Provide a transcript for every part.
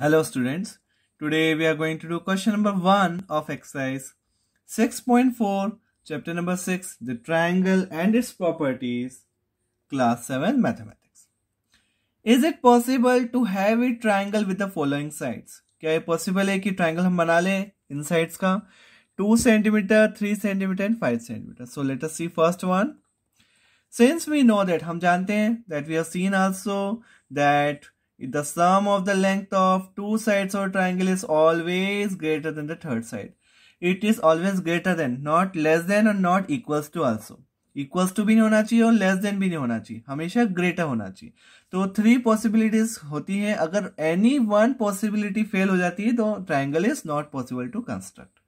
Hello students, today we are going to do question number 1 of exercise 6.4 chapter number 6 the triangle and its properties class 7 mathematics. Is it possible to have a triangle with the following sides? क्या ये possible है कि triangle हम बना लें इन sides का 2 centimetre 3 centimetre and 5 centimetre so let us see first one since we know that हम जानते हैं that we have seen also that the sum of the length of two sides of a triangle is always greater than the third side. It is always greater than, not less than or not equals to also. Equals to bhi nahi hona chahiye aur less than bhi nahi hona chahiye. Hamesha greater hona chahiye. To three possibilities hoti hain. Agar any one possibility fail ho jati hai, then triangle is not possible to construct.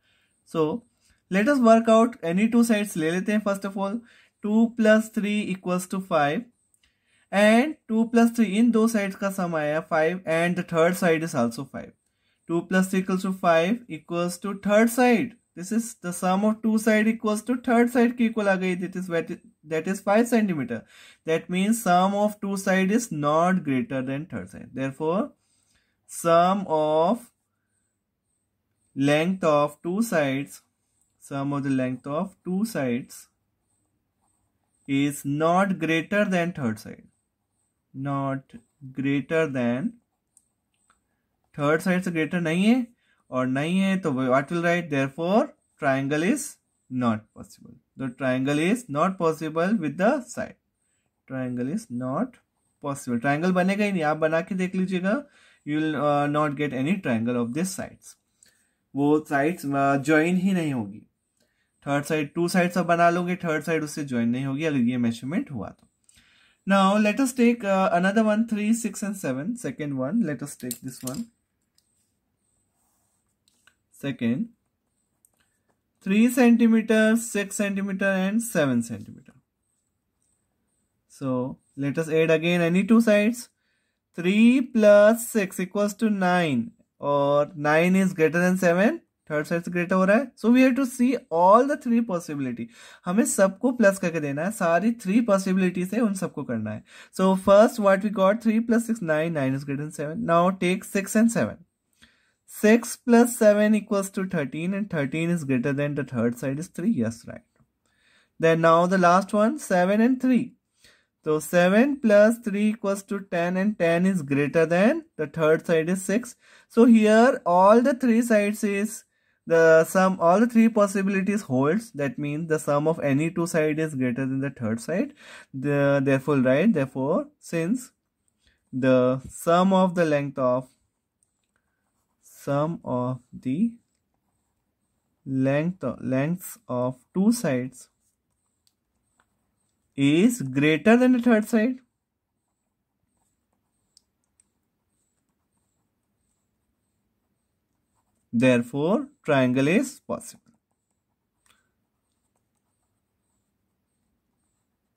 So, let us work out any two sides le lete hain first of all. 2 plus 3 equals to 5 and 2 plus 3 in those sides का sum आया 5 and the third side is also 5 2 plus 3 equals to 5 equals to third side this is the sum of two side equals to third side ki equal again that is that is 5 centimeter that means sum of two side is not greater than third side therefore sum of length of two sides sum of the length of two sides is not greater than third side not greater than third side से ग्रेटर नहीं है और नहीं है तो what will write there for triangle is not possible the triangle is not possible with the side triangle is not possible triangle बनेगा ही नहीं आप बना के देख लीजिएगा you will not get any triangle of this sides वो sides join uh, ही नहीं होगी थर्ड साइड टू साइड आप बना लोगे थर्ड साइड उससे ज्वाइन नहीं होगी अगर ये मेजरमेंट हुआ तो Now let us take uh, another one, 3, 6 and 7. Second one, let us take this one. Second, 3 centimeter, 6 centimeter and 7 centimeter. So let us add again any two sides. 3 plus 6 equals to 9 or 9 is greater than 7 third size greater हो रहा है so we have to see all the three possibility हमें सबको plus करके देना है सारी three possibility से उन सबको करना है so first what we got three plus six nine nine is greater seven now take six and seven six plus seven equals to thirteen and thirteen is greater than the third side is three yes right then now the last one seven and three तो seven plus three equals to ten and ten is greater than the third side is six so here all the three sides is the sum all the three possibilities holds that means the sum of any two side is greater than the third side the, therefore right therefore since the sum of the length of sum of the length of, lengths of two sides is greater than the third side Therefore, triangle is possible.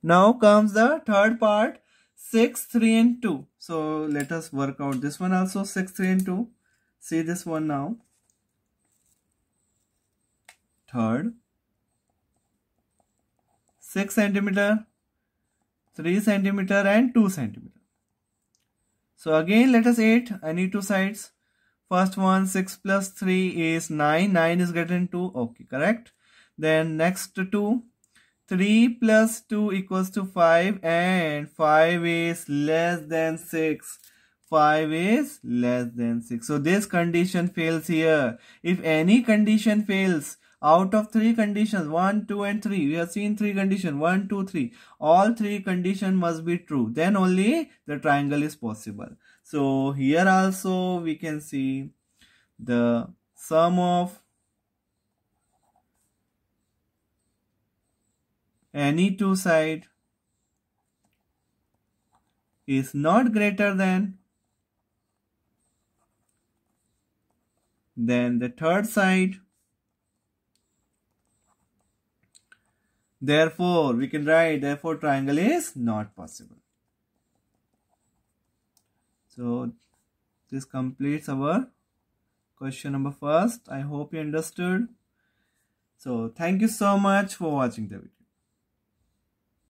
Now comes the third part 6, 3 and 2. So let us work out this one also 6, 3 and 2. See this one now. Third 6 centimeter, 3 centimeter and 2 centimeter. So again let us add any two sides. First one 6 plus 3 is 9. 9 is greater than 2. Okay, correct. Then next 2. 3 plus 2 equals to 5 and 5 is less than 6. 5 is less than 6. So this condition fails here. If any condition fails, out of three conditions 1 2 and 3 we have seen three condition 1 2 3 all three condition must be true then only the triangle is possible so here also we can see the sum of any two side is not greater than then the third side Therefore, we can write, therefore triangle is not possible. So, this completes our question number first. I hope you understood. So, thank you so much for watching the video.